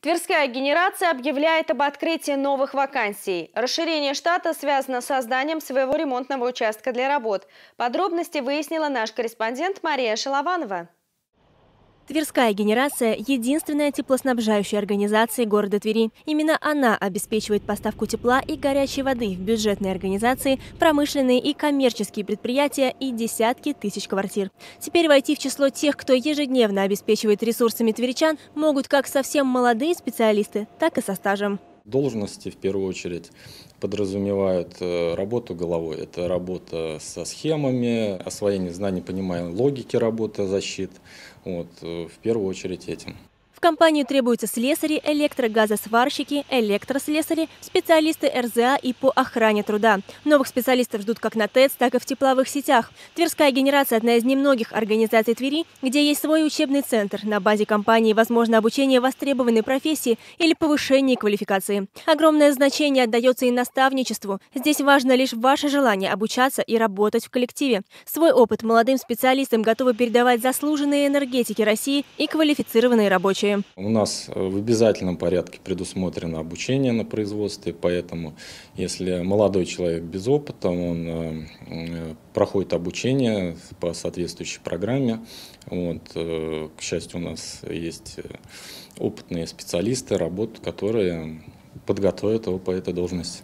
Тверская генерация объявляет об открытии новых вакансий. Расширение штата связано с созданием своего ремонтного участка для работ. Подробности выяснила наш корреспондент Мария Шалованова. Тверская генерация – единственная теплоснабжающая организация города Твери. Именно она обеспечивает поставку тепла и горячей воды в бюджетные организации, промышленные и коммерческие предприятия и десятки тысяч квартир. Теперь войти в число тех, кто ежедневно обеспечивает ресурсами тверичан, могут как совсем молодые специалисты, так и со стажем. Должности, в первую очередь, подразумевают э, работу головой. Это работа со схемами, освоение знаний, понимание логики работы защит. Вот, э, в первую очередь этим. В компанию требуются слесари, электрогазосварщики, электрослесари, специалисты РЗА и по охране труда. Новых специалистов ждут как на ТЭЦ, так и в тепловых сетях. Тверская генерация – одна из немногих организаций Твери, где есть свой учебный центр. На базе компании возможно обучение востребованной профессии или повышение квалификации. Огромное значение отдается и наставничеству. Здесь важно лишь ваше желание обучаться и работать в коллективе. Свой опыт молодым специалистам готовы передавать заслуженные энергетики России и квалифицированные рабочие случае. У нас э, в обязательном порядке предусмотрено обучение на производстве, поэтому если молодой человек без опыта, он э, э, проходит обучение по соответствующей программе. Вот, к счастью, у нас есть опытные специалисты, работы, которые подготовят его по этой должности.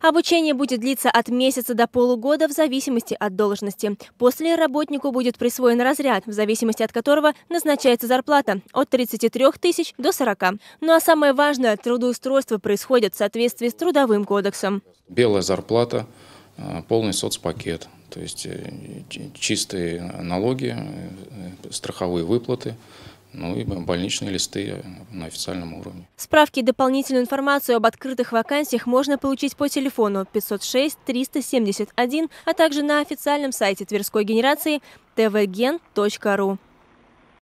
Обучение будет длиться от месяца до полугода в зависимости от должности. После работнику будет присвоен разряд, в зависимости от которого назначается зарплата от 33 тысяч до 40. Ну а самое важное, трудоустройство происходит в соответствии с Трудовым кодексом. Белая зарплата, э, полный соцпакет, то есть э, чистые налоги, э, страховые выплаты, ну и больничные листы на официальном уровне. Справки и дополнительную информацию об открытых вакансиях можно получить по телефону 506-371, а также на официальном сайте Тверской генерации tvgen.ru.